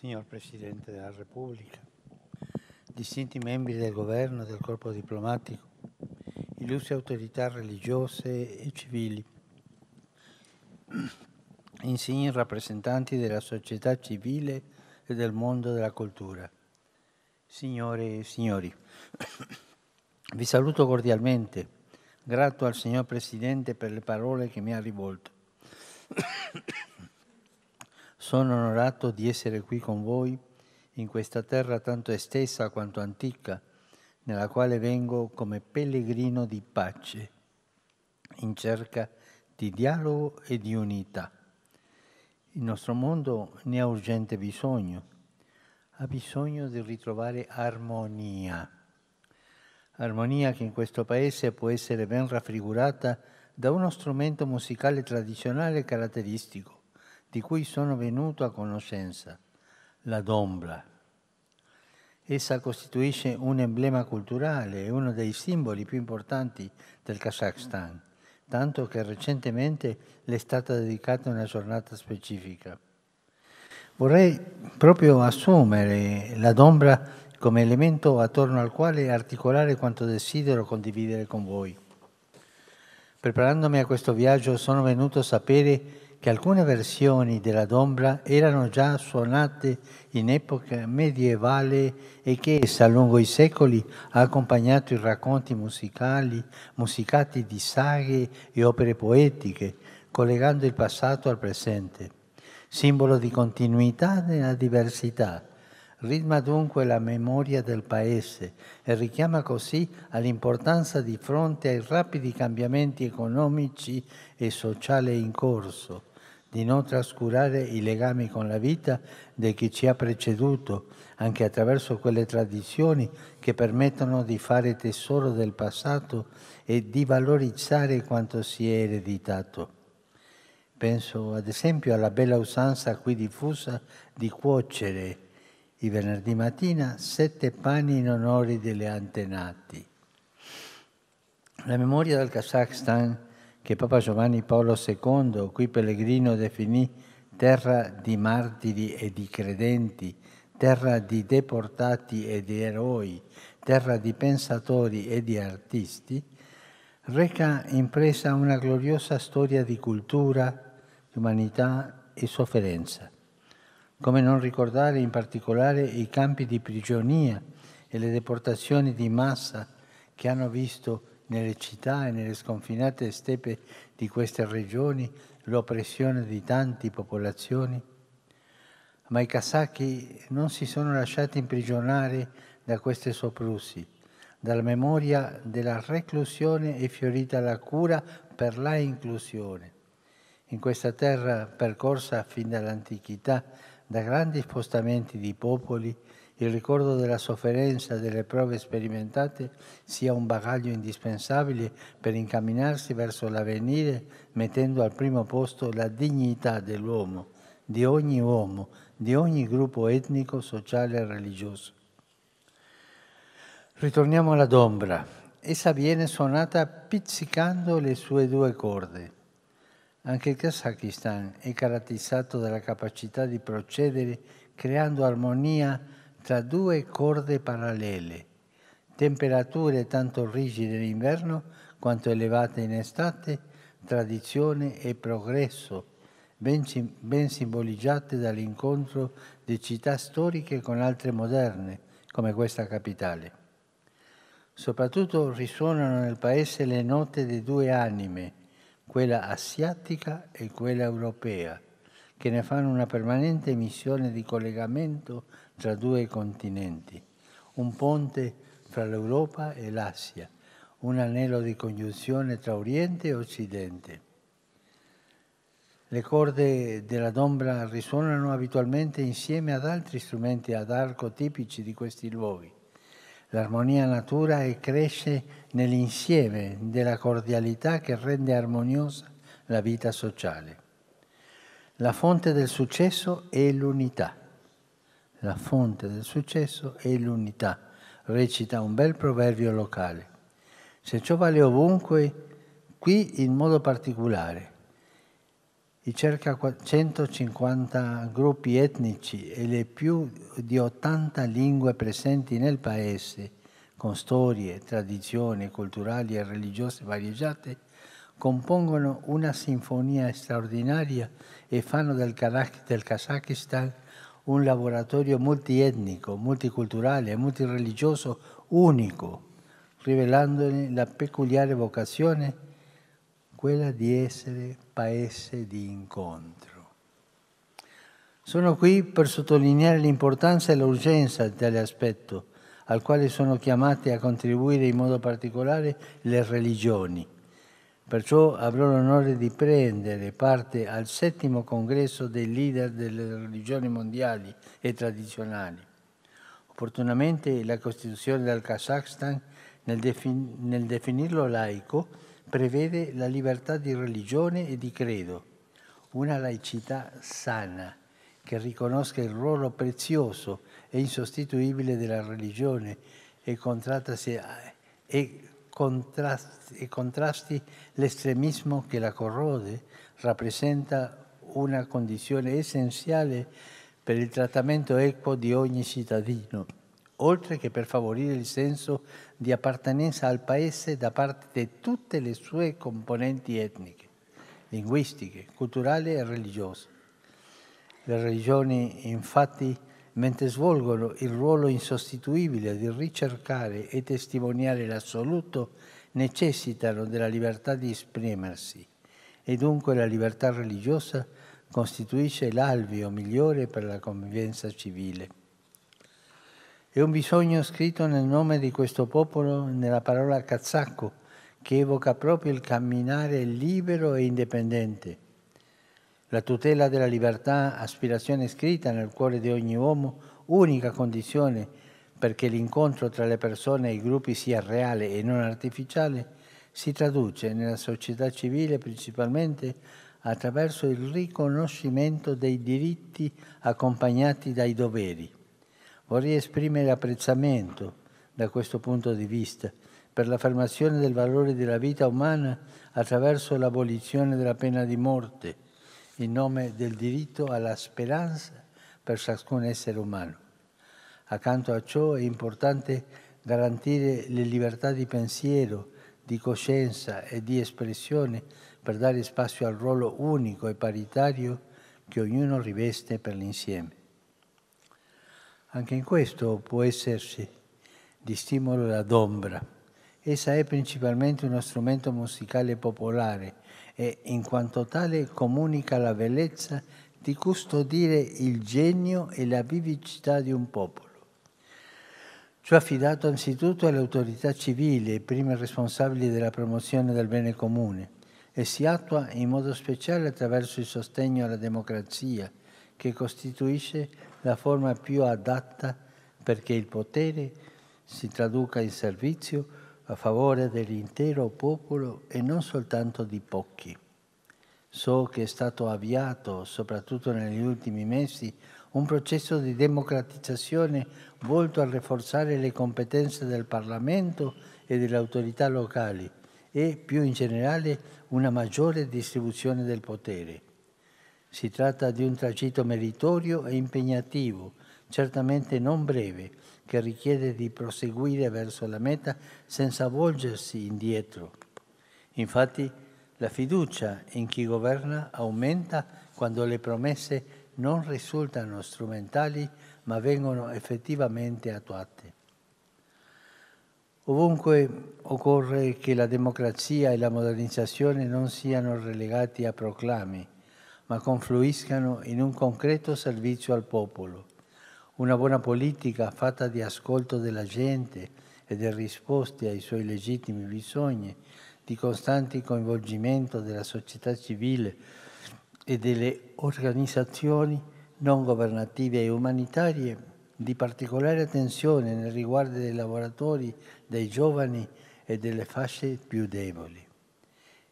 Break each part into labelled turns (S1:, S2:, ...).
S1: Signor Presidente della Repubblica, distinti membri del governo e del corpo diplomatico, illustri autorità religiose e civili, insigni rappresentanti della società civile e del mondo della cultura, signore e signori, vi saluto cordialmente, grato al signor Presidente per le parole che mi ha rivolto. Sono onorato di essere qui con voi in questa terra tanto estesa quanto antica, nella quale vengo come pellegrino di pace, in cerca di dialogo e di unità. Il nostro mondo ne ha urgente bisogno, ha bisogno di ritrovare armonia, armonia che in questo paese può essere ben raffigurata da uno strumento musicale tradizionale caratteristico, di cui sono venuto a conoscenza, la dombra. Essa costituisce un emblema culturale e uno dei simboli più importanti del Kazakhstan, tanto che recentemente le è stata dedicata una giornata specifica. Vorrei proprio assumere la dombra come elemento attorno al quale articolare quanto desidero condividere con voi. Preparandomi a questo viaggio sono venuto a sapere che alcune versioni della dombra erano già suonate in epoca medievale e che essa lungo i secoli ha accompagnato i racconti musicali, musicati di saghe e opere poetiche, collegando il passato al presente. Simbolo di continuità nella diversità, ritma dunque la memoria del Paese e richiama così all'importanza di fronte ai rapidi cambiamenti economici e sociali in corso, di non trascurare i legami con la vita di chi ci ha preceduto, anche attraverso quelle tradizioni che permettono di fare tesoro del passato e di valorizzare quanto si è ereditato. Penso ad esempio alla bella usanza qui diffusa di cuocere i venerdì mattina sette pani in onore delle antenati. La memoria del Kazakhstan che Papa Giovanni Paolo II, qui Pellegrino, definì terra di martiri e di credenti, terra di deportati e di eroi, terra di pensatori e di artisti, reca impresa una gloriosa storia di cultura, di umanità e sofferenza. Come non ricordare in particolare i campi di prigionia e le deportazioni di massa che hanno visto nelle città e nelle sconfinate steppe di queste regioni l'oppressione di tante popolazioni? Ma i casacchi non si sono lasciati imprigionare da questi soprusi. Dalla memoria della reclusione è fiorita la cura per la inclusione. In questa terra percorsa fin dall'antichità da grandi spostamenti di popoli, il ricordo della sofferenza e delle prove sperimentate sia un bagaglio indispensabile per incamminarsi verso l'avvenire mettendo al primo posto la dignità dell'uomo, di ogni uomo, di ogni gruppo etnico, sociale e religioso. Ritorniamo alla dombra. Essa viene suonata pizzicando le sue due corde. Anche il Kazakistan è caratterizzato dalla capacità di procedere creando armonia tra due corde parallele, temperature tanto rigide in inverno quanto elevate in estate, tradizione e progresso, ben, sim- ben simboleggiate dall'incontro di città storiche con altre moderne, come questa capitale. Soprattutto risuonano nel paese le note di due anime, quella asiatica e quella europea, che ne fanno una permanente missione di collegamento tra due continenti, un ponte fra l'Europa e l'Asia, un anello di congiunzione tra Oriente e Occidente. Le corde della dombra risuonano abitualmente insieme ad altri strumenti ad arco tipici di questi luoghi. L'armonia natura e cresce nell'insieme della cordialità che rende armoniosa la vita sociale. La fonte del successo è l'unità la fonte del successo è l'unità, recita un bel proverbio locale. Se ciò vale ovunque, qui in modo particolare. I circa 150 gruppi etnici e le più di 80 lingue presenti nel paese, con storie, tradizioni culturali e religiose variegate, compongono una sinfonia straordinaria e fanno del, del Kazakistan un laboratorio multietnico, multiculturale e multireligioso unico, rivelandone la peculiare vocazione, quella di essere paese di incontro. Sono qui per sottolineare l'importanza e l'urgenza di tale aspetto, al quale sono chiamate a contribuire in modo particolare le religioni Perciò avrò l'onore di prendere parte al settimo congresso dei leader delle religioni mondiali e tradizionali. Opportunamente la Costituzione del Kazakhstan, nel, defin- nel definirlo laico, prevede la libertà di religione e di credo, una laicità sana che riconosca il ruolo prezioso e insostituibile della religione e, e contrasti, contrasti l'estremismo che la corrode, rappresenta una condizione essenziale per il trattamento equo di ogni cittadino, oltre che per favorire il senso di appartenenza al paese da parte di tutte le sue componenti etniche, linguistiche, culturali e religiose. Le religioni infatti mentre svolgono il ruolo insostituibile di ricercare e testimoniare l'assoluto, necessitano della libertà di esprimersi e dunque la libertà religiosa costituisce l'alveo migliore per la convivenza civile. È un bisogno scritto nel nome di questo popolo nella parola kazako, che evoca proprio il camminare libero e indipendente la tutela della libertà, aspirazione scritta nel cuore di ogni uomo, unica condizione perché l'incontro tra le persone e i gruppi sia reale e non artificiale, si traduce nella società civile principalmente attraverso il riconoscimento dei diritti accompagnati dai doveri. Vorrei esprimere apprezzamento da questo punto di vista per l'affermazione del valore della vita umana attraverso l'abolizione della pena di morte in nome del diritto alla speranza per ciascun essere umano. Accanto a ciò è importante garantire le libertà di pensiero, di coscienza e di espressione per dare spazio al ruolo unico e paritario che ognuno riveste per l'insieme. Anche in questo può esserci di stimolo la dombra. Essa è principalmente uno strumento musicale popolare e in quanto tale comunica la bellezza di custodire il genio e la vivicità di un popolo. Ciò affidato anzitutto alle autorità civili, i primi responsabili della promozione del bene comune, e si attua in modo speciale attraverso il sostegno alla democrazia, che costituisce la forma più adatta perché il potere si traduca in servizio a favore dell'intero popolo e non soltanto di pochi. So che è stato avviato, soprattutto negli ultimi mesi, un processo di democratizzazione volto a rafforzare le competenze del Parlamento e delle autorità locali e, più in generale, una maggiore distribuzione del potere. Si tratta di un tragitto meritorio e impegnativo certamente non breve, che richiede di proseguire verso la meta senza volgersi indietro. Infatti la fiducia in chi governa aumenta quando le promesse non risultano strumentali ma vengono effettivamente attuate. Ovunque occorre che la democrazia e la modernizzazione non siano relegati a proclami, ma confluiscano in un concreto servizio al popolo una buona politica fatta di ascolto della gente e di risposte ai suoi legittimi bisogni, di costante coinvolgimento della società civile e delle organizzazioni non governative e umanitarie, di particolare attenzione nel riguardo dei lavoratori, dei giovani e delle fasce più deboli.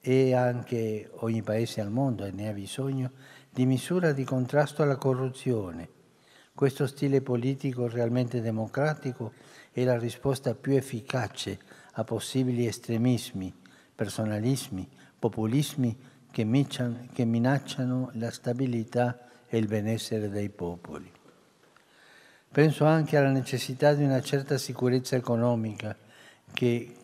S1: E anche ogni paese al mondo ne ha bisogno di misure di contrasto alla corruzione, questo stile politico realmente democratico è la risposta più efficace a possibili estremismi, personalismi, populismi che, miciano, che minacciano la stabilità e il benessere dei popoli. Penso anche alla necessità di una certa sicurezza economica che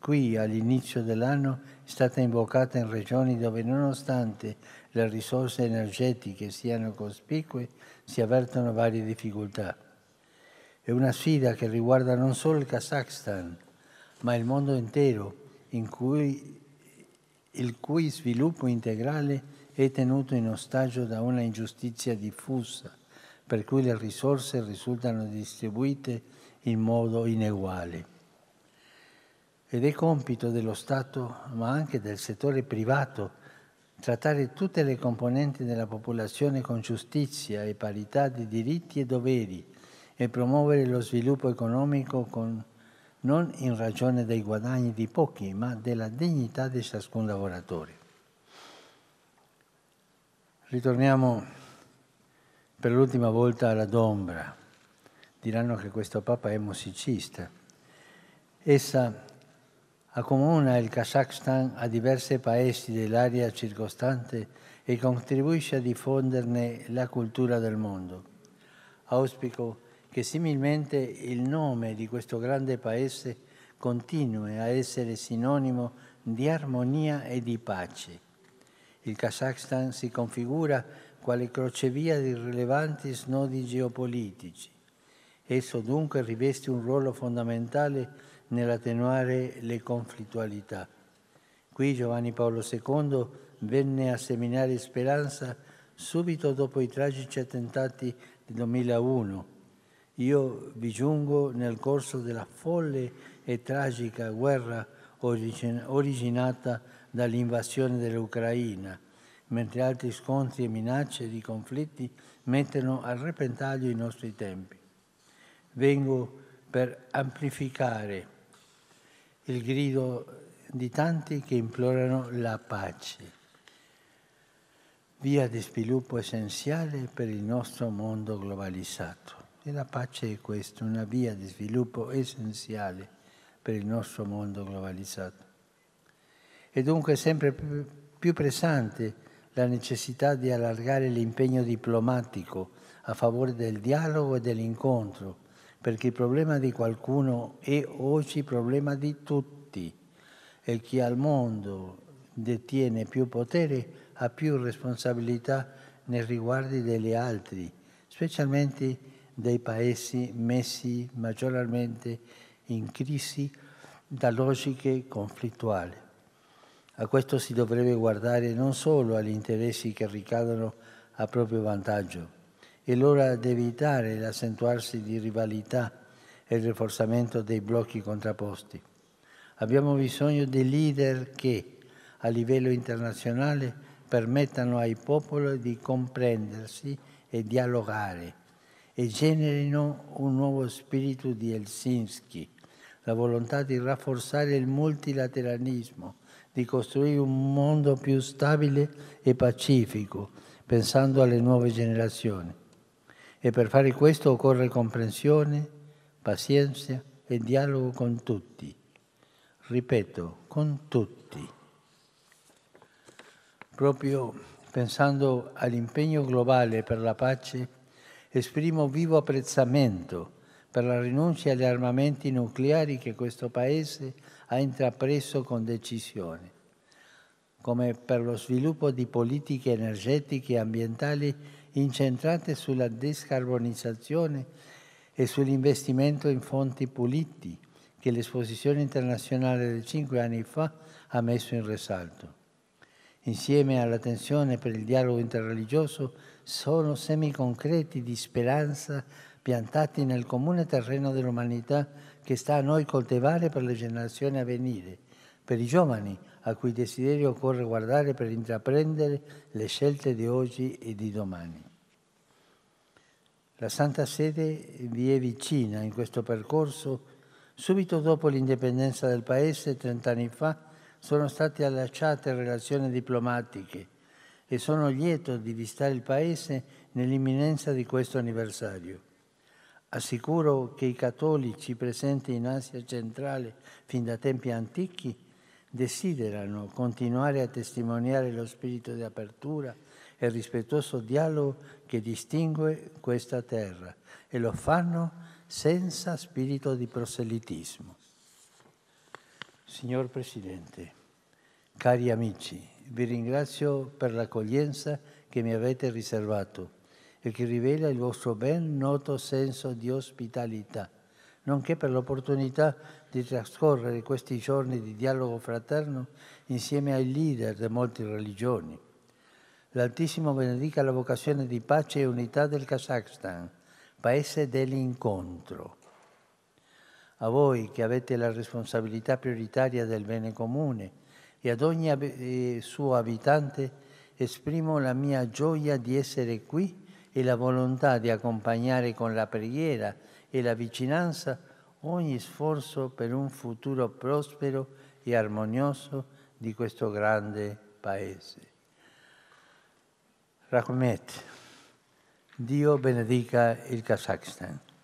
S1: qui all'inizio dell'anno è stata invocata in regioni dove nonostante le risorse energetiche siano cospicue, si avvertono varie difficoltà. È una sfida che riguarda non solo il Kazakhstan, ma il mondo intero, in cui, il cui sviluppo integrale è tenuto in ostaggio da una ingiustizia diffusa, per cui le risorse risultano distribuite in modo ineguale. Ed è compito dello Stato, ma anche del settore privato, trattare tutte le componenti della popolazione con giustizia e parità di diritti e doveri e promuovere lo sviluppo economico con, non in ragione dei guadagni di pochi, ma della dignità di ciascun lavoratore. Ritorniamo per l'ultima volta alla Dombra. Diranno che questo Papa è musicista. Essa accomuna il Kazakhstan a diversi paesi dell'area circostante e contribuisce a diffonderne la cultura del mondo. Auspico che similmente il nome di questo grande paese continui a essere sinonimo di armonia e di pace. Il Kazakhstan si configura quale crocevia di rilevanti snodi geopolitici, Esso dunque riveste un ruolo fondamentale nell'attenuare le conflittualità. Qui Giovanni Paolo II venne a seminare speranza subito dopo i tragici attentati del 2001. Io vi giungo nel corso della folle e tragica guerra originata dall'invasione dell'Ucraina, mentre altri scontri e minacce di conflitti mettono a repentaglio i nostri tempi vengo per amplificare il grido di tanti che implorano la pace, via di sviluppo essenziale per il nostro mondo globalizzato. E la pace è questa, una via di sviluppo essenziale per il nostro mondo globalizzato. E dunque sempre più pressante la necessità di allargare l'impegno diplomatico a favore del dialogo e dell'incontro perché il problema di qualcuno è oggi il problema di tutti e chi al mondo detiene più potere ha più responsabilità nei riguardi degli altri, specialmente dei paesi messi maggiormente in crisi da logiche conflittuali. A questo si dovrebbe guardare non solo agli interessi che ricadono a proprio vantaggio, è l'ora di evitare l'accentuarsi di rivalità e il rafforzamento dei blocchi contrapposti. Abbiamo bisogno di leader che, a livello internazionale, permettano ai popoli di comprendersi e dialogare e generino un nuovo spirito di Helsinki, la volontà di rafforzare il multilateralismo, di costruire un mondo più stabile e pacifico, pensando alle nuove generazioni e per fare questo occorre comprensione, pazienza e dialogo con tutti. Ripeto, con tutti. Proprio pensando all'impegno globale per la pace, esprimo vivo apprezzamento per la rinuncia agli armamenti nucleari che questo Paese ha intrapreso con decisione, come per lo sviluppo di politiche energetiche e ambientali incentrate sulla descarbonizzazione e sull'investimento in fonti puliti che l'esposizione internazionale di cinque anni fa ha messo in risalto. Insieme all'attenzione per il dialogo interreligioso sono semi concreti di speranza piantati nel comune terreno dell'umanità che sta a noi coltivare per le generazioni a venire, per i giovani, a cui desiderio occorre guardare per intraprendere le scelte di oggi e di domani. La Santa Sede vi è vicina in questo percorso. Subito dopo l'indipendenza del Paese, 30 anni fa, sono state allacciate relazioni diplomatiche e sono lieto di visitare il Paese nell'imminenza di questo anniversario. Assicuro che i cattolici presenti in Asia centrale fin da tempi antichi desiderano continuare a testimoniare lo spirito di apertura e rispettoso dialogo che distingue questa terra e lo fanno senza spirito di proselitismo. Signor Presidente, cari amici, vi ringrazio per l'accoglienza che mi avete riservato e che rivela il vostro ben noto senso di ospitalità nonché per l'opportunità di trascorrere questi giorni di dialogo fraterno insieme ai leader di molte religioni. L'Altissimo benedica la vocazione di pace e unità del Kazakhstan, paese dell'incontro. A voi che avete la responsabilità prioritaria del bene comune e ad ogni suo abitante esprimo la mia gioia di essere qui e la volontà di accompagnare con la preghiera e la vicinanza ogni sforzo per un futuro prospero e armonioso di questo grande paese. Rakhmet, Dio benedica il Kazakhstan.